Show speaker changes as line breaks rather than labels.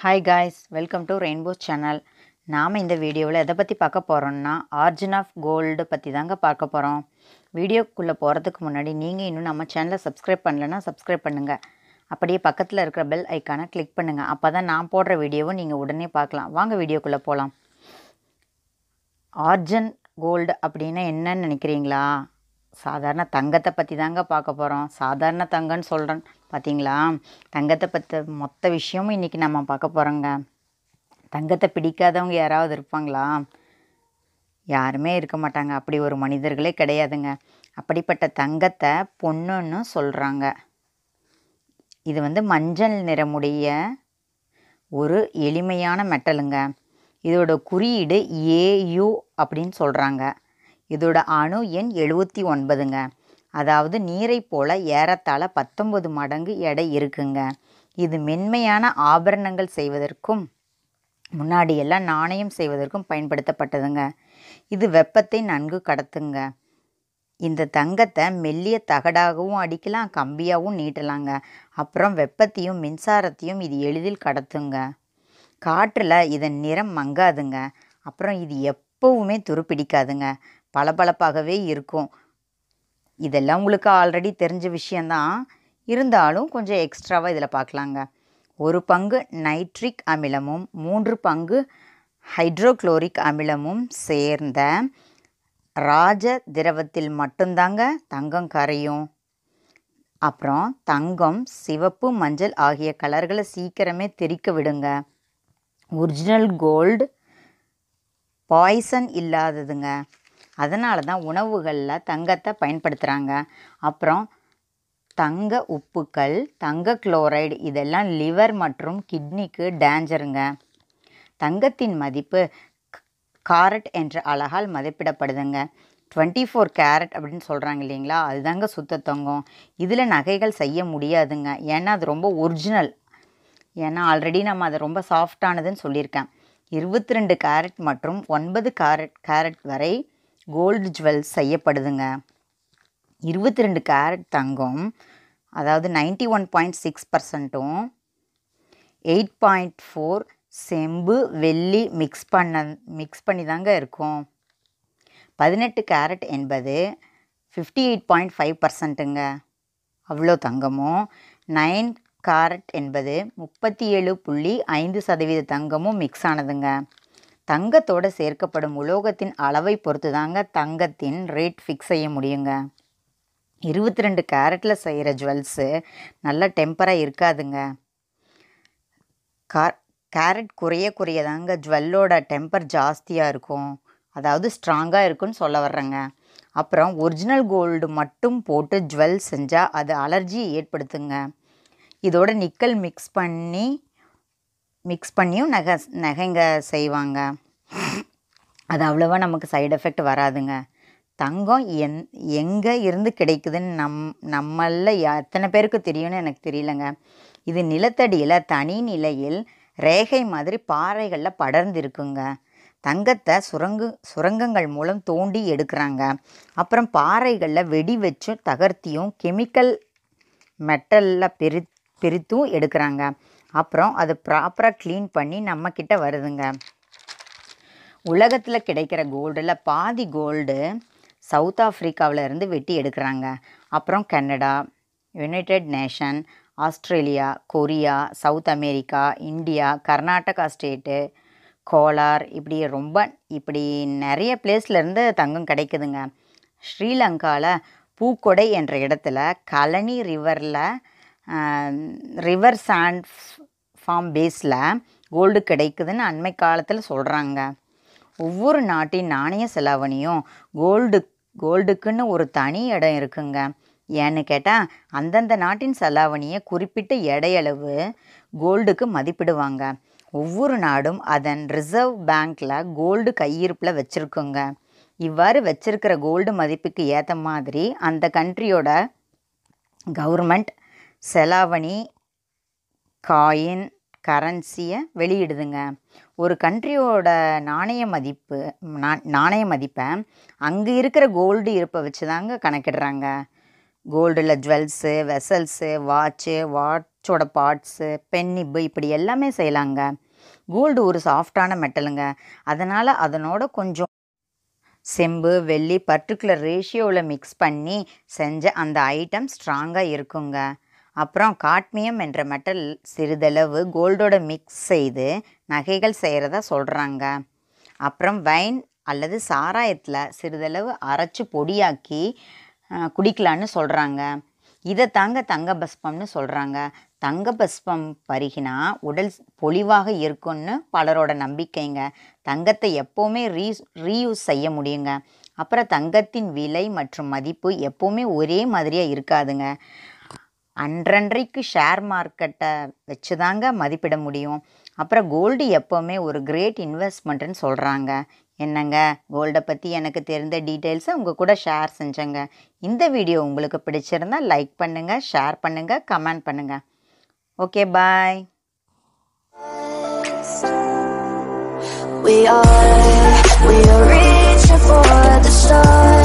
hi guys welcome to rainbow channel நாம் இந்த வீடியோவில் எதை பற்றி பார்க்க போகிறோம்னா ஆர்ஜின் ஆஃப் கோல்டு பற்றி தாங்க பார்க்க போகிறோம் வீடியோக்குள்ளே போகிறதுக்கு முன்னாடி நீங்கள் இன்னும் நம்ம சேனலை சப்ஸ்கிரைப் பண்ணலன்னா சப்ஸ்கிரைப் பண்ணுங்கள் அப்படியே பக்கத்தில் இருக்கிற பெல் ஐக்கானை கிளிக் பண்ணுங்கள் அப்போ தான் நான் போடுற வீடியோவும் நீங்கள் உடனே பார்க்கலாம் வாங்க வீடியோக்குள்ளே போகலாம் ஆர்ஜன் கோல்டு அப்படின்னா என்னன்னு நினைக்கிறீங்களா சாதாரண தங்கத்தை பற்றி தாங்க பார்க்க போகிறோம் சாதாரண தங்கன்னு சொல்கிறேன் பார்த்தீங்களா தங்கத்தை பற்றி மொத்த விஷயமும் இன்றைக்கி நம்ம பார்க்க போகிறோங்க தங்கத்தை பிடிக்காதவங்க யாராவது இருப்பாங்களா யாருமே இருக்க மாட்டாங்க அப்படி ஒரு மனிதர்களே கிடையாதுங்க அப்படிப்பட்ட தங்கத்தை பொண்ணுன்னு சொல்கிறாங்க இது வந்து மஞ்சள் நிறமுடைய ஒரு எளிமையான மெட்டலுங்க இதோட குறியீடு ஏயு அப்படின்னு சொல்கிறாங்க இதோட அணு எண் எழுபத்தி ஒன்பதுங்க அதாவது நீரை போல ஏறத்தாழ பத்தொன்பது மடங்கு எடை இருக்குங்க இது மென்மையான ஆபரணங்கள் செய்வதற்கும் முன்னாடியெல்லாம் நாணயம் செய்வதற்கும் பயன்படுத்தப்பட்டதுங்க இது வெப்பத்தை நன்கு கடத்துங்க இந்த தங்கத்தை மெல்லிய தகடாகவும் அடிக்கலாம் கம்பியாகவும் நீட்டலாங்க அப்புறம் வெப்பத்தையும் மின்சாரத்தையும் இது எளிதில் கடத்துங்க காற்றில் இதன் நிறம் மங்காதுங்க அப்புறம் இது எப்பவுமே துருப்பிடிக்காதுங்க பளபளப்பாகவே இருக்கும் இதெல்லாம் உங்களுக்கு ஆல்ரெடி தெரிஞ்ச விஷயந்தான் இருந்தாலும் கொஞ்சம் எக்ஸ்ட்ராவாக இதில் பார்க்கலாங்க ஒரு பங்கு நைட்ரிக் அமிலமும் மூன்று பங்கு ஹைட்ரோக்ளோரிக் அமிலமும் சேர்ந்த ராஜ திரவத்தில் மட்டும்தாங்க தங்கம் கரையும் அப்புறம் தங்கம் சிவப்பு மஞ்சள் ஆகிய கலர்களை சீக்கிரமே தெரிக்க விடுங்க ஒரிஜினல் கோல்டு பாய்சன் இல்லாததுங்க அதனால தான் உணவுகளில் தங்கத்தை பயன்படுத்துகிறாங்க அப்புறம் தங்க உப்புக்கள் தங்க குளோரைடு இதெல்லாம் லிவர் மற்றும் கிட்னிக்கு டேஞ்சருங்க தங்கத்தின் மதிப்பு காரட் என்ற அழகால் மதிப்பிடப்படுதுங்க டுவெண்ட்டி ஃபோர் கேரட் அப்படின்னு சொல்கிறாங்க இல்லைங்களா அதுதாங்க சுத்த தங்கம் இதில் நகைகள் செய்ய முடியாதுங்க ஏன்னா அது ரொம்ப ஒரிஜினல் ஏன்னா ஆல்ரெடி நம்ம அதை ரொம்ப சாஃப்டானதுன்னு சொல்லியிருக்கேன் இருபத்தி ரெண்டு கேரட் மற்றும் ஒன்பது கேரட் கேரட் வரை கோல்டு ஜுவல்ஸ் செய்யப்படுதுங்க இருபத்தி ரெண்டு கேரட் தங்கம் அதாவது நைன்டி ஒன் பாயிண்ட் சிக்ஸ் பர்சன்ட்டும் எயிட் பாயிண்ட் ஃபோர் செம்பு வெள்ளி மிக்ஸ் பண்ண மிக்ஸ் பண்ணி தாங்க இருக்கும் பதினெட்டு கேரட் என்பது ஃபிஃப்டி எயிட் பாயிண்ட் ஃபைவ் பர்சன்ட்டுங்க அவ்வளோ தங்கமும் நைன் கேரட் என்பது முப்பத்தி ஏழு புள்ளி ஐந்து சதவீத தங்கமும் மிக்ஸ் ஆனதுங்க தங்கத்தோடு சேர்க்கப்படும் உலோகத்தின் அளவை பொறுத்து தாங்க தங்கத்தின் ரேட் ஃபிக்ஸ் செய்ய முடியுங்க இருபத்தி ரெண்டு கேரட்டில் செய்கிற ஜுவல்ஸு நல்ல டெம்பராக இருக்காதுங்க கார் கேரட் குறைய குறைய தாங்க ஜுவல்லோட டெம்பர் ஜாஸ்தியாக இருக்கும் அதாவது ஸ்ட்ராங்காக இருக்குன்னு சொல்ல வர்றேங்க அப்புறம் ஒரிஜினல் கோல்டு மட்டும் போட்டு ஜுவல் செஞ்சால் அது அலர்ஜி ஏற்படுத்துங்க இதோட நிக்கல் மிக்ஸ் பண்ணி மிக்ஸ் பண்ணியும் நகை நகைங்க செய்வாங்க அது அவ்வளோவா நமக்கு சைடு எஃபெக்ட் வராதுங்க தங்கம் எந் எங்கே இருந்து கிடைக்குதுன்னு நம் நம்மளில் எத்தனை பேருக்கு தெரியும்னு எனக்கு தெரியலங்க இது நிலத்தடியில் தனி நிலையில் ரேகை மாதிரி பாறைகளில் படர்ந்திருக்குங்க தங்கத்தை சுரங்கு சுரங்கங்கள் மூலம் தோண்டி எடுக்கிறாங்க அப்புறம் பாறைகளில் வெடி வச்சும் தகர்த்தியும் கெமிக்கல் மெட்டலில் பிரி பிரித்தும் எடுக்கிறாங்க அப்புறம் அது ப்ராப்பராக க்ளீன் பண்ணி நம்மக்கிட்ட வருதுங்க உலகத்தில் கிடைக்கிற கோல்டில் பாதி கோல்டு சவுத் ஆஃப்ரிக்காவில் இருந்து வெட்டி எடுக்கிறாங்க அப்புறம் Canada United Nation Australia Korea South America India Karnataka state Kolar இப்படி ரொம்ப இப்படி நிறைய பிளேஸ்லேருந்து தங்கம் கிடைக்குதுங்க ஸ்ரீலங்காவில் பூக்கொடை என்ற இடத்துல கலனி ரிவரில் ரிவர் சாண்ட் பிளாட்ஃபார்ம் பேஸில் கோல்டு கிடைக்குதுன்னு அண்மை காலத்தில் சொல்கிறாங்க ஒவ்வொரு நாட்டின் நாணய செலாவணியும் கோல்டு கோல்டுக்குன்னு ஒரு தனி இடம் இருக்குங்க ஏன்னு கேட்டால் அந்தந்த நாட்டின் செலாவணியை குறிப்பிட்ட எடையளவு கோல்டுக்கு மதிப்பிடுவாங்க ஒவ்வொரு நாடும் அதன் ரிசர்வ் பேங்க்கில் கோல்டு கையிருப்பில் வச்சுருக்குங்க இவ்வாறு வச்சிருக்கிற கோல்டு மதிப்புக்கு ஏற்ற மாதிரி அந்த கண்ட்ரியோட கவர்மெண்ட் செலாவணி காயின் கரன்சியை வெளியிடுதுங்க ஒரு கண்ட்ரியோட நாணய மதிப்பு நாணய மதிப்பை அங்கே இருக்கிற கோல்டு இருப்பை வச்சு தாங்க கணக்கிடுறாங்க கோல்டில் ஜுவல்ஸு வெசல்ஸு வாட்சு வாட்சோட பார்ட்ஸு பென்னிப்பு இப்படி எல்லாமே செய்யலாங்க கோல்டு ஒரு சாஃப்டான மெட்டலுங்க அதனால் அதனோட கொஞ்சம் செம்பு வெள்ளி பர்டிகுலர் ரேஷியோவில் மிக்ஸ் பண்ணி செஞ்ச அந்த ஐட்டம் ஸ்ட்ராங்காக இருக்குங்க அப்புறம் காட்மியம் என்ற மெட்டல் சிறிதளவு கோல்டோட மிக்ஸ் செய்து நகைகள் செய்கிறதா சொல்கிறாங்க அப்புறம் வைன் அல்லது சாராயத்தில் சிறிதளவு அரைச்சி பொடியாக்கி குடிக்கலான்னு சொல்கிறாங்க இதை தாங்க தங்க பஸ்பம்னு சொல்கிறாங்க தங்க பஸ்பம் பருகினா உடல் பொலிவாக இருக்கும்னு பலரோட நம்பிக்கைங்க தங்கத்தை எப்போவுமே ரீ ரீயூஸ் செய்ய முடியுங்க அப்புறம் தங்கத்தின் விலை மற்றும் மதிப்பு எப்போவுமே ஒரே மாதிரியாக இருக்காதுங்க அன்றன்றைக்கு ஷேர் மார்க்கெட்டை வச்சு தாங்க மதிப்பிட முடியும் அப்புறம் கோல்டு எப்போவுமே ஒரு கிரேட் இன்வெஸ்ட்மெண்ட்டுன்னு சொல்கிறாங்க என்னங்க கோல்டை பற்றி எனக்கு தெரிந்த டீட்டெயில்ஸை உங்கள் கூட ஷேர் செஞ்சேங்க இந்த வீடியோ உங்களுக்கு பிடிச்சிருந்தா லைக் பண்ணுங்கள் ஷேர் பண்ணுங்கள் கமெண்ட் பண்ணுங்கள் okay bye We are, we are reaching for the stars